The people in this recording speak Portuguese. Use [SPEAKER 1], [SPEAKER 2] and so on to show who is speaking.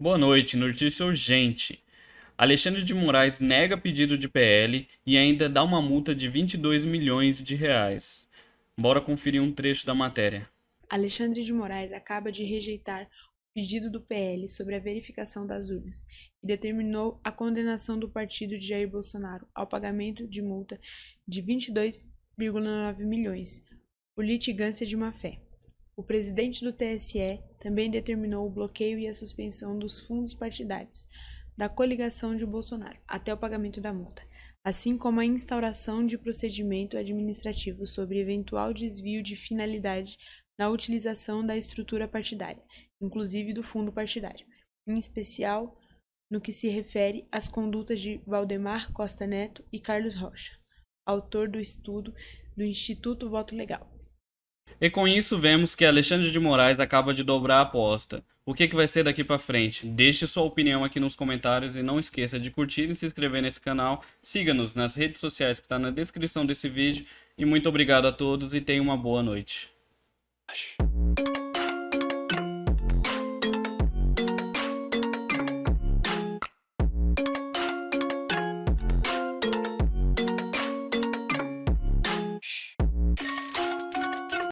[SPEAKER 1] Boa noite, notícia urgente. Alexandre de Moraes nega pedido de PL e ainda dá uma multa de 22 milhões de reais. Bora conferir um trecho da matéria.
[SPEAKER 2] Alexandre de Moraes acaba de rejeitar o pedido do PL sobre a verificação das urnas e determinou a condenação do partido de Jair Bolsonaro ao pagamento de multa de 22,9 milhões por litigância de má-fé. O presidente do TSE também determinou o bloqueio e a suspensão dos fundos partidários da coligação de Bolsonaro até o pagamento da multa, assim como a instauração de procedimento administrativo sobre eventual desvio de finalidade na utilização da estrutura partidária, inclusive do fundo partidário, em especial no que se refere às condutas de Valdemar Costa Neto e Carlos Rocha, autor do estudo do Instituto Voto Legal.
[SPEAKER 1] E com isso vemos que Alexandre de Moraes acaba de dobrar a aposta. O que, que vai ser daqui para frente? Deixe sua opinião aqui nos comentários e não esqueça de curtir e se inscrever nesse canal. Siga-nos nas redes sociais que está na descrição desse vídeo. E muito obrigado a todos e tenha uma boa noite.